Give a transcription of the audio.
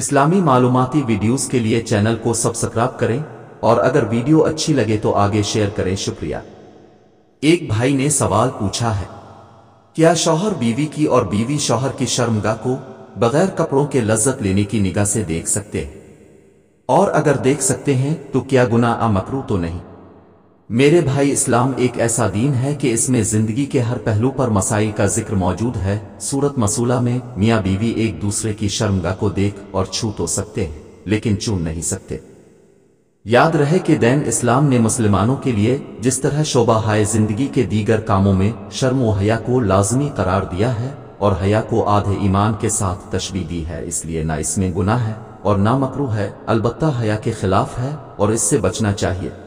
इस्लामी मालूमती videos के लिए channel को सब्सक्राइब करें और अगर वीडियो अच्छी लगे तो आगे शेयर करें शुक्रिया एक भाई ने सवाल पूछा है क्या शौहर बीवी की और बीवी शौहर की शर्मगा को बगैर कपड़ों के लज्जत लेने की निगाह से देख सकते हैं और अगर देख सकते हैं तो क्या गुना मकरू तो नहीं मेरे भाई इस्लाम एक ऐसा दीन है कि इसमें जिंदगी के हर पहलू पर मसाई का जिक्र मौजूद है सूरत मसूला में मियाँ बीवी एक दूसरे की शर्मगा को देख और छू तो सकते हैं लेकिन चूम नहीं सकते याद रहे कि दैन इस्लाम ने मुसलमानों के लिए जिस तरह शोभा हाय जिंदगी के दीगर कामों में शर्म हया को लाजमी करार दिया है और हया को आधे ईमान के साथ तशबी दी है इसलिए ना इसमें गुना है और ना मकरू है अलबत्ता हया के खिलाफ है और इससे बचना चाहिए